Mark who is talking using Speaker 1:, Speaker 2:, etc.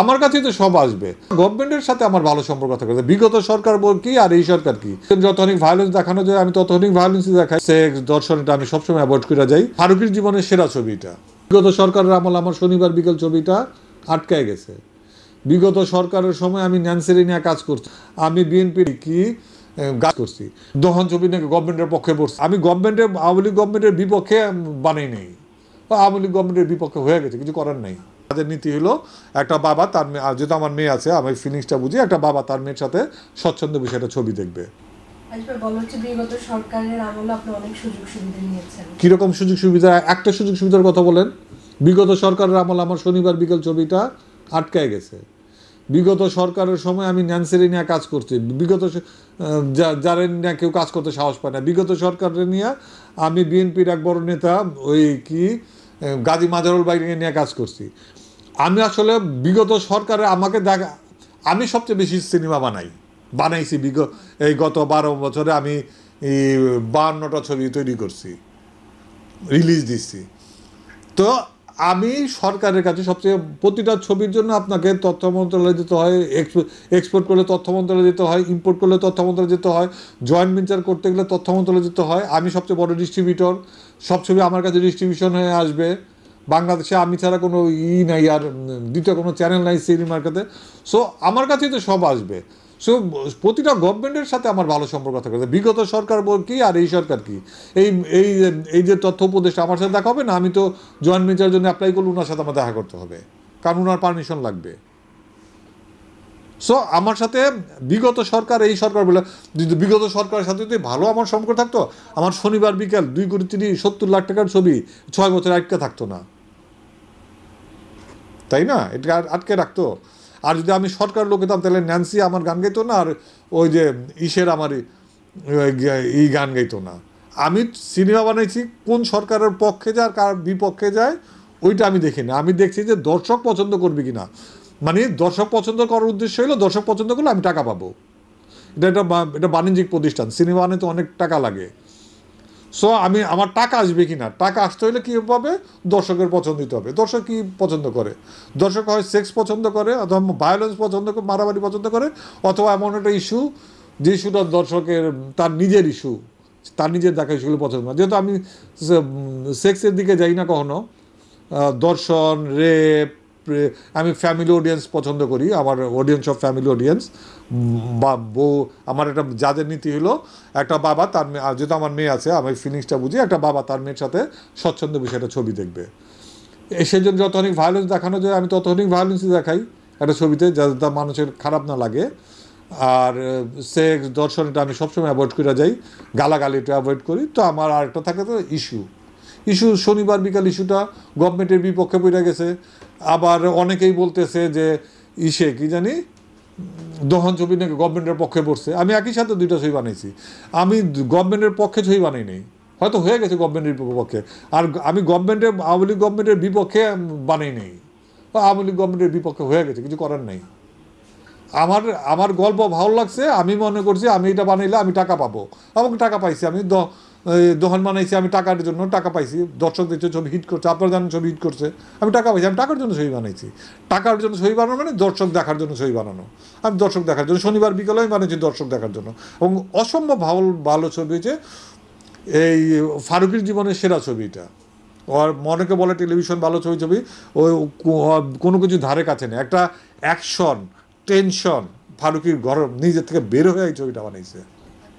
Speaker 1: আমার কাছে তো সব আসবে গভর্নমেন্টের সাথে আমার ভালো সম্পর্ক থাকবে বিগত সরকার বল কি আর এই সরকার কি যত অনেক ভায়োলেন্স দেখানো যায় আমি তত অনেক ভায়োলেন্স দেখাই সেক্স দর্শনটা আমি সবসময় অ্যাভয়েড করে যাই ফারুকির জীবনের সেরা ছবিটা বিগত সরকারের আমল আমার শনিবার বিকেল ছবিটা আটকায় গেছে বিগত সরকারের সময় আমি ন্যান্সেরি নিয়ে কাজ করছি আমি বিএনপির কি কাজ করছি দহন ছবি নাকি গভর্নমেন্টের পক্ষে পড়ছি আমি গভর্নমেন্টের আওয়ামী লীগ গভর্নমেন্টের বিপক্ষে বানাই নেই আওয়ামী লীগ গভর্নমেন্টের বিপক্ষে হয়ে গেছে কিছু করার নেই তাদের নীতি হলো একটা বাবা তার যেহেতু আমার মেয়ে আছে আমি ফিলিংসটা বুঝি একটা বাবা তার মেয়ের সাথে স্বচ্ছন্দ বিষয়ে একটা ছবি দেখবে কিরকম সুযোগ সুবিধা একটা সুযোগ সুবিধার কথা বলেন বিগত সরকারের আমল আমার শনিবার বিকেল ছবিটা আটকায় গেছে বিগত সরকারের সময় আমি নিয়ে কাজ করছি বিগত যারা নিয়ে কেউ কাজ করতে সাহস পায় না বিগত সরকারের নিয়ে আমি বিএনপির এক বড় নেতা ওই কি গাজী মাজারুল বাইরে নিয়ে কাজ করছি আমি আসলে বিগত সরকারে আমাকে দেখা আমি সবচেয়ে বেশি সিনেমা বানাই বানাইছি বিগত এই গত বারো বছরে আমি বাহান্নটা ছবি তৈরি করছি রিলিজ দিচ্ছি তো আমি সরকারের কাছে সবচেয়ে প্রতিটা ছবির জন্য আপনাকে তথ্য মন্ত্রণালয়ে যেতে হয় এক্সপোর্ট করলে তথ্য মন্ত্রণালয়ে যেতে হয় ইম্পোর্ট করলে তথ্য মন্ত্রণালয়ে যেতে হয় জয়েন্ট ভেঞ্চার করতে গেলে তথ্য মন্ত্রণালয়ে যেতে হয় আমি সবচেয়ে বড় ডিস্ট্রিবিউটর সব ছবি আমার কাছে ডিস্ট্রিবিউশন হয়ে আসবে বাংলাদেশে আমি ছাড়া কোনো ই নাই আর দ্বিতীয় কোনো চ্যানেল নাই মার্কেটে সো আমার কাছেই তো সব আসবে সো প্রতিটা গভর্নমেন্টের সাথে আমার ভালো সম্পর্ক থাকবে বিগত সরকার বল কি আর এই সরকার কি এই এই এই যে তথ্য উপদেশ আমার সাথে দেখা হবে না আমি তো জয়েন্ট ভেঞ্চার জন্য অ্যাপ্লাই করলে ওনার সাথে আমার দেখা করতে হবে কারণ ওনার পারমিশন লাগবে সো আমার সাথে বিগত সরকার এই সরকার বলে বিগত সরকারের সাথে যদি ভালো আমার সম্পর্ক থাকতো আমার শনিবার বিকাল দুই কোটি তিরিশ সত্তর লাখ টাকার ছবি ছয় বছর আটকে থাকতো না তাই না এটা আটকে রাখতো আর যদি আমি সরকার লোক হতাম তাহলে ন্যান্সি আমার গান গাইতো না আর ওই যে ইসের আমার ই গান গাইতো না আমি সিনেমা বানাইছি কোন সরকারের পক্ষে যায় আর কার বিপক্ষে যায় ওইটা আমি দেখি না আমি দেখছি যে দর্শক পছন্দ করবে কি না মানে দর্শক পছন্দ করার উদ্দেশ্য হলো দর্শক পছন্দ করলে আমি টাকা পাবো এটা একটা এটা বাণিজ্যিক প্রতিষ্ঠান সিনেমা বানাতে অনেক টাকা লাগে সো আমি আমার টাকা আসবে কি না টাকা আসতে হলে কী পাবে দর্শকের পছন্দ দিতে হবে দর্শক কী পছন্দ করে দর্শক হয় সেক্স পছন্দ করে অথবা ভায়োলেন্স পছন্দ করে মারামারি পছন্দ করে অথবা এমন একটা ইস্যু যে ইস্যুটা দর্শকের তার নিজের ইস্যু তার নিজের দেখা ইস্যুগুলো পছন্দ করে যেহেতু আমি সেক্সের দিকে যাই না কখনো দর্শন রেপ আমি ফ্যামিলি অডিয়েন্স পছন্দ করি আমার অডিয়েন্স অফ ফ্যামিলি অডিয়েন্স বা বউ আমার একটা যাদের নীতি হলো একটা বাবা তার যেহেতু আমার মেয়ে আছে আমি ফিলিংসটা বুঝি একটা বাবা তার মেয়ের সাথে স্বচ্ছন্দ বিষয়টা ছবি দেখবে সেই জন্য যত অনেক ভায়োলেন্স দেখানো যায় আমি তত অনেক ভায়োলেন্সই দেখাই একটা ছবিতে যাতে তার মানুষের খারাপ না লাগে আর সেক্স দর্শনটা আমি সবসময় অ্যাভয়েড করে যাই গালাগালিটা অ্যাভয়েড করি তো আমার আরেকটা থাকে তো ইস্যু ইস্যু শনিবার বিকাল ইস্যুটা গভর্নমেন্টের বিপক্ষে পড়ে গেছে আবার অনেকেই বলতেছে যে ইসে কি জানি দহন ছবি নাকি গভর্নমেন্টের পক্ষে পড়ছে আমি একই সাথে দুইটা ছবি বানিয়েছি আমি গভর্নমেন্টের পক্ষে ছবি বানাই নেই হয়তো হয়ে গেছে গভর্নমেন্টের বিপক্ষে আর আমি গভর্নমেন্টের আওয়ামী লীগ গভর্নমেন্টের বিপক্ষে বানাই নেই আওয়ামী লীগ গভর্নমেন্টের বিপক্ষে হয়ে গেছে কিছু করার নেই আমার আমার গল্প ভালো লাগছে আমি মনে করছি আমি এটা বানাইলে আমি টাকা পাবো আমাকে টাকা পাইছি আমি দোহান বানাইছি আমি টাকার জন্য টাকা পাইছি দর্শক দিচ্ছে ছবি হিট করছে আপনারা জানেন ছবি হিট করছে আমি টাকা পাইছি আমি টাকার জন্য ছবি বানাইছি টাকার জন্য ছবি বানানো মানে দর্শক দেখার জন্য ছবি বানানো আমি দর্শক দেখার জন্য শনিবার বিকেলে আমি বানিয়েছি দর্শক দেখার জন্য এবং অসম্ভব ভালো ভালো ছবি হয়েছে এই ফারুকের জীবনের সেরা ছবিটা আর মনেকে বলে টেলিভিশন ভালো ছবি ছবি ও কোনো কিছু ধারে কাছে নেই একটা অ্যাকশন টেনশন ফারুকির ঘর নিজের থেকে বের হয়ে এই ছবিটা বানিয়েছে